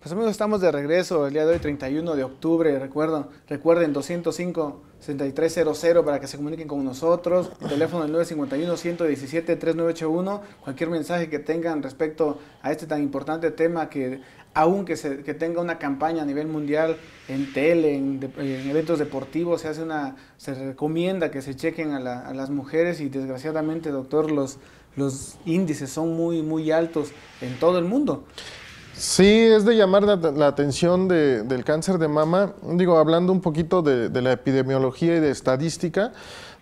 Pues amigos, estamos de regreso el día de hoy, 31 de octubre. Recuerden, recuerden 205-6300 para que se comuniquen con nosotros. El teléfono el 951-117-3981. Cualquier mensaje que tengan respecto a este tan importante tema que aunque se, que tenga una campaña a nivel mundial en tele, en, eventos deportivos, se hace una, se recomienda que se chequen a, a las mujeres y desgraciadamente, doctor, los, los índices son muy, muy altos en todo el mundo. Sí, es de llamar la, atención del cáncer de mama. Digo, hablando un poquito de la epidemiología y de estadística,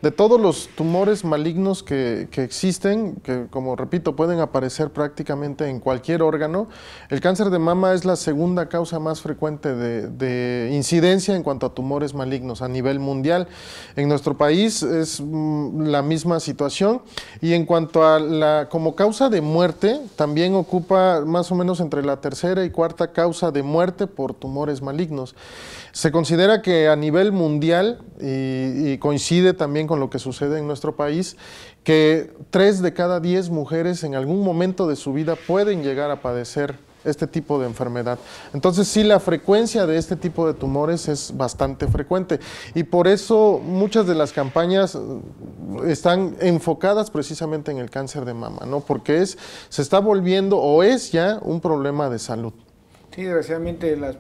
de todos los tumores malignos que, existen, que como repito pueden aparecer prácticamente en cualquier órgano, el cáncer de mama es la segunda causa más frecuente de, incidencia en cuanto a tumores malignos a nivel mundial. En nuestro país es mm, la misma situación y en cuanto a la como causa de muerte, también ocupa más o menos entre la tercera y cuarta causa de muerte por tumores malignos. Se considera que a nivel mundial, y, coincide también lo que sucede en nuestro país, que tres de cada diez mujeres en algún momento de su vida pueden llegar a padecer este tipo de enfermedad. Entonces sí, la frecuencia de este tipo de tumores es bastante frecuente y por eso muchas de las campañas eh, están enfocadas precisamente en el cáncer de mama, ¿no? Porque es, se está volviendo o es ya un problema de salud. Sí, desgraciadamente las,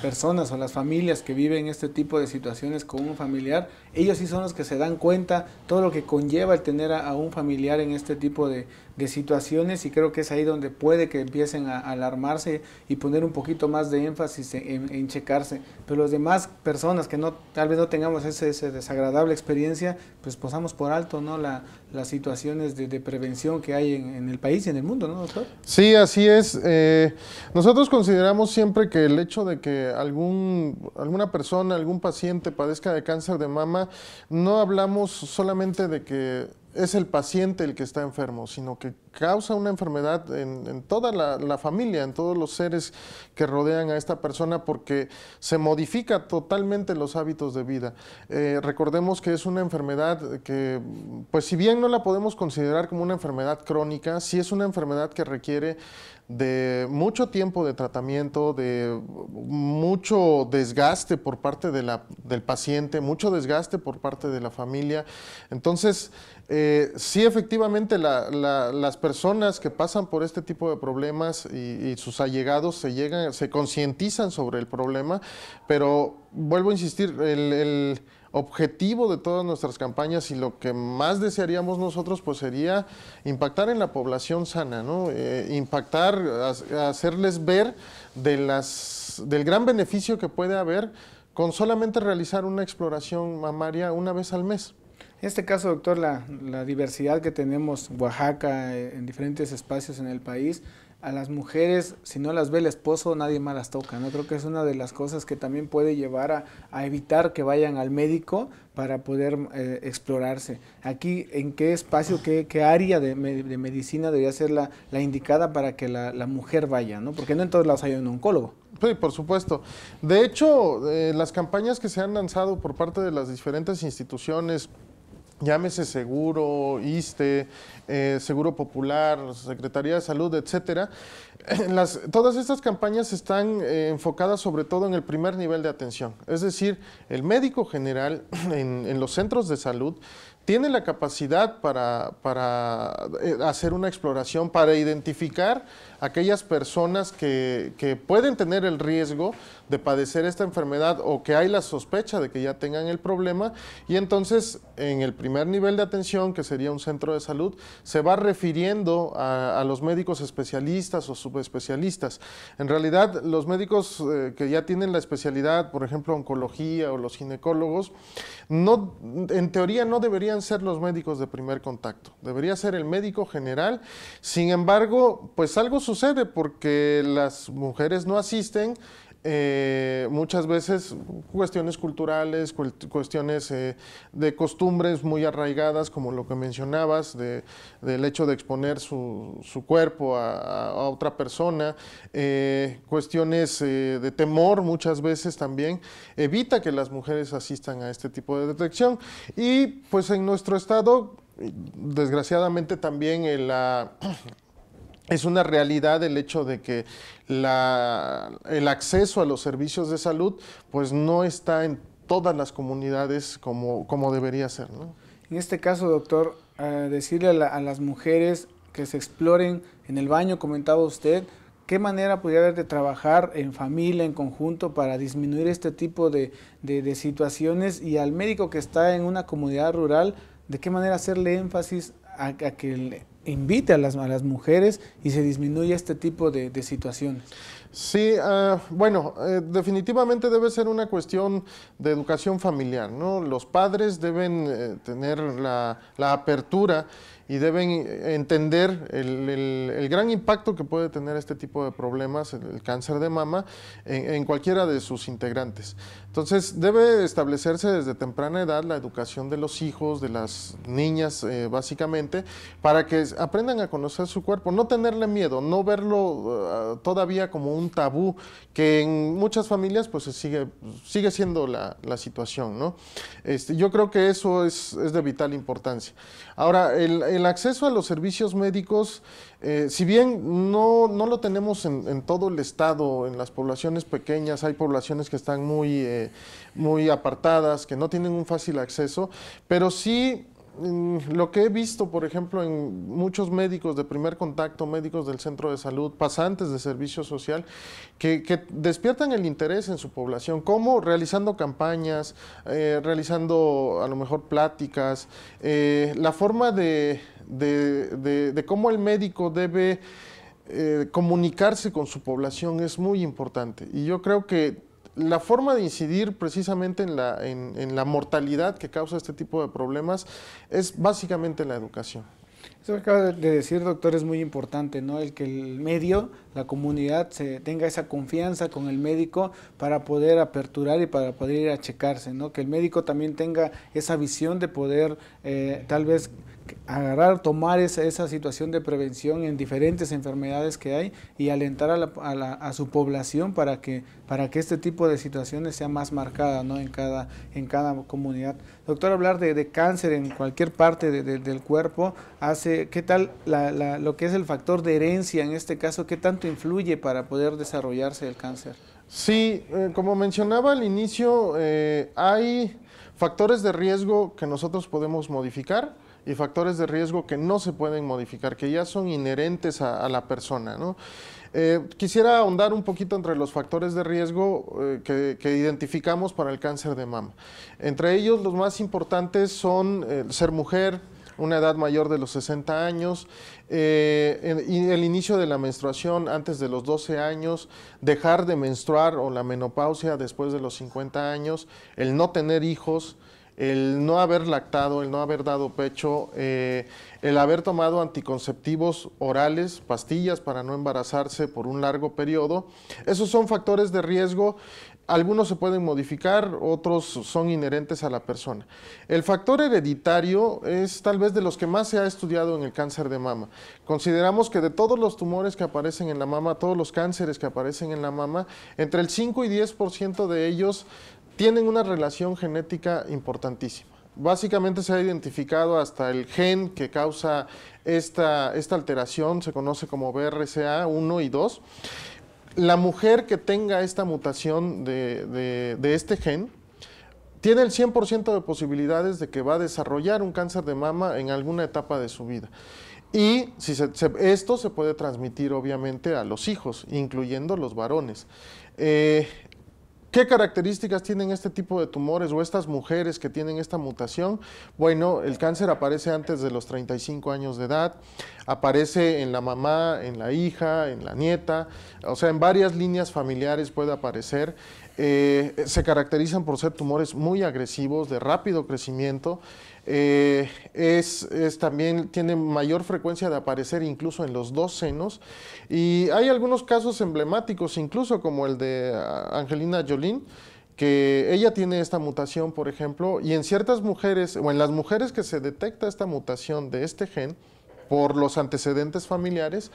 personas o las familias que viven este tipo de situaciones con un familiar, ellos sí son los que se dan cuenta todo lo que conlleva el tener a, un familiar en este tipo de, situaciones y creo que es ahí donde puede que empiecen a, alarmarse y poner un poquito más de énfasis en, checarse. Pero las demás personas que no, tal vez no tengamos esa desagradable experiencia, pues posamos por alto ¿no? la, las situaciones de, prevención que hay en, el país y en el mundo, ¿no, doctor? Sí, así es. Eh, nosotros consideramos siempre que el hecho de que algún, alguna persona, algún paciente padezca de cáncer de mama, no hablamos solamente de que es el paciente el que está enfermo, sino que causa una enfermedad en, toda la, familia, en todos los seres que rodean a esta persona, porque se modifica totalmente los hábitos de vida. Eh, recordemos que es una enfermedad que, pues si bien no la podemos considerar como una enfermedad crónica, sí es una enfermedad que requiere de mucho tiempo de tratamiento, de mucho desgaste por parte de la, del paciente, mucho desgaste por parte de la familia. Entonces, eh, sí, efectivamente, las personas que pasan por este tipo de problemas y, sus allegados se llegan, se concientizan sobre el problema, pero vuelvo a insistir, el objetivo de todas nuestras campañas y lo que más desearíamos nosotros pues sería impactar en la población sana, ¿no? Eh, impactar, hacerles ver de las, del gran beneficio que puede haber con solamente realizar una exploración mamaria una vez al mes. En este caso, doctor, la, la diversidad que tenemos Oaxaca eh, en diferentes espacios en el país a las mujeres, si no las ve el esposo, nadie más las toca. ¿no? Creo que es una de las cosas que también puede llevar a, evitar que vayan al médico para poder eh, explorarse. Aquí, ¿en qué espacio, qué, qué área de, medicina debería ser la, indicada para que la, mujer vaya? ¿no? Porque no en todos lados hay un oncólogo. Sí, por supuesto. De hecho, eh, las campañas que se han lanzado por parte de las diferentes instituciones, llámese seguro, ISTE, eh, seguro popular, Secretaría de Salud, etcétera. Eh, todas estas campañas están eh, enfocadas sobre todo en el primer nivel de atención, es decir, el médico general en, los centros de salud tiene la capacidad para, para, hacer una exploración, para identificar aquellas personas que, que, pueden tener el riesgo de padecer esta enfermedad o que hay la sospecha de que ya tengan el problema y entonces en el primer nivel de atención, que sería un centro de salud, se va refiriendo a, los médicos especialistas o subespecialistas. En realidad, los médicos eh, que ya tienen la especialidad, por ejemplo, oncología o los ginecólogos, no, en teoría no deberían ser los médicos de primer contacto, debería ser el médico general. Sin embargo, pues algo sucede porque las mujeres no asisten, eh, muchas veces cuestiones culturales, cuestiones eh, de costumbres muy arraigadas, como lo que mencionabas, del hecho de exponer su, cuerpo a, otra persona, eh, cuestiones de temor muchas veces también, evita que las mujeres asistan a este tipo de detección. Y pues en nuestro estado desgraciadamente también la, es una realidad el hecho de que el acceso a los servicios de salud pues no está en todas las comunidades como, como debería ser. En este caso, doctor, eh, decirle a, las mujeres que se exploren en el baño, comentaba usted, ¿qué manera podría haber de trabajar en familia, en conjunto, para disminuir este tipo de, situaciones? Y al médico que está en una comunidad rural, ¿de qué manera hacerle énfasis a, que invite a las, a mujeres y se disminuye este tipo de, situaciones? Sí, eh, bueno, eh, definitivamente debe ser una cuestión de educación familiar, ¿no? Los padres deben eh, tener la apertura y deben entender el, gran impacto que puede tener este tipo de problemas, el, cáncer de mama, en, cualquiera de sus integrantes. Entonces, debe establecerse desde temprana edad la educación de los hijos, de las niñas, eh, básicamente, para que aprendan a conocer su cuerpo, no tenerle miedo, no verlo ah, todavía como un tabú, que en muchas familias pues sigue, sigue siendo la, la situación, ¿no? Este, yo creo que eso es, es, de vital importancia. Ahora, el el acceso a los servicios médicos, eh, si bien no, no lo tenemos en, todo el estado, en las poblaciones pequeñas, hay poblaciones que están muy, eh, muy apartadas, que no tienen un fácil acceso, pero sí Mm, lo que he visto, por ejemplo, en muchos médicos de primer contacto, médicos del centro de salud, pasantes de servicio social, que, despiertan el interés en su población, como realizando campañas, eh, realizando a lo mejor pláticas, eh, la forma de, cómo el médico debe eh, comunicarse con su población es muy importante. Y yo creo que la forma de incidir precisamente en la, en, la mortalidad que causa este tipo de problemas es básicamente la educación. Eso que acaba de decir, doctor, es muy importante, ¿no? El que el medio, la comunidad, se tenga esa confianza con el médico para poder aperturar y para poder ir a checarse, ¿no? Que el médico también tenga esa visión de poder, eh, tal vez, agarrar, tomar esa, situación de prevención en diferentes enfermedades que hay y alentar a, su población para que, para que este tipo de situaciones sea más marcada ¿no? en, cada, en cada comunidad. Doctor, hablar de, cáncer en cualquier parte del cuerpo hace, ¿qué tal lo que es el factor de herencia en este caso? ¿Qué tanto influye para poder desarrollarse el cáncer? Sí, eh, como mencionaba al inicio, eh, hay factores de riesgo que nosotros podemos modificar y factores de riesgo que no se pueden modificar, que ya son inherentes a, la persona. ¿no? Eh, quisiera ahondar un poquito entre los factores de riesgo eh, que, identificamos para el cáncer de mama. Entre ellos, los más importantes son eh, ser mujer, una edad mayor de los 60 años, el inicio de la menstruación antes de los 12 años, dejar de menstruar o la menopausia después de los 50 años, el no tener hijos, el no haber lactado, el no haber dado pecho, eh, el haber tomado anticonceptivos orales, pastillas para no embarazarse por un largo periodo. Esos son factores de riesgo. Algunos se pueden modificar, otros son inherentes a la persona. El factor hereditario es tal vez de los que más se ha estudiado en el cáncer de mama. Consideramos que de todos los tumores que aparecen en la mama, todos los cánceres que aparecen en la mama, entre el 5 y 10% de ellos tienen una relación genética importantísima. Básicamente se ha identificado hasta el gen que causa esta, esta alteración, se conoce como BRCA1 y 2. La mujer que tenga esta mutación de, este gen tiene el 100% de posibilidades de que va a desarrollar un cáncer de mama en alguna etapa de su vida. Y si esto se puede transmitir obviamente a los hijos, incluyendo los varones. Eh, ¿Qué características tienen este tipo de tumores o estas mujeres que tienen esta mutación? Bueno, el cáncer aparece antes de los 35 años de edad, aparece en la mamá, en la hija, en la nieta, o sea, en varias líneas familiares puede aparecer. Eh, se caracterizan por ser tumores muy agresivos, de rápido crecimiento. Eh, también tiene mayor frecuencia de aparecer incluso en los dos senos y hay algunos casos emblemáticos incluso como el de ah, Angelina Jolie que ella tiene esta mutación por ejemplo y en ciertas mujeres o en las mujeres que se detecta esta mutación de este gen por los antecedentes familiares.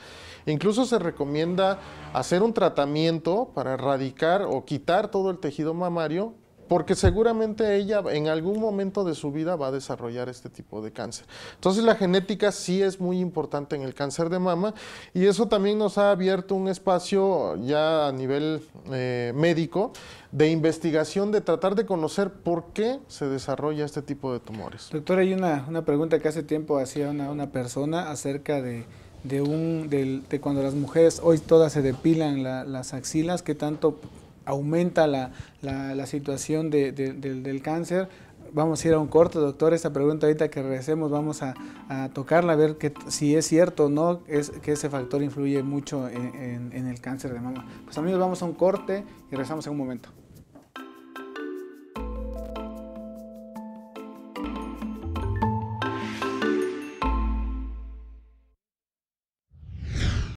Incluso se recomienda hacer un tratamiento para erradicar o quitar todo el tejido mamario porque seguramente ella en algún momento de su vida va a desarrollar este tipo de cáncer. Entonces la genética sí es muy importante en el cáncer de mama y eso también nos ha abierto un espacio ya a nivel eh, médico de investigación, de tratar de conocer por qué se desarrolla este tipo de tumores. Doctor, hay una, pregunta que hace tiempo hacía una, persona acerca de... un, de, cuando las mujeres hoy todas se depilan las axilas, ¿qué tanto aumenta la, la, situación de, del, del cáncer, vamos a ir a un corte, doctor. Esta pregunta ahorita que regresemos vamos a, tocarla, a ver que, si es cierto o no es, que ese factor influye mucho en, en el cáncer de mama. Pues amigos, vamos a un corte y regresamos en un momento.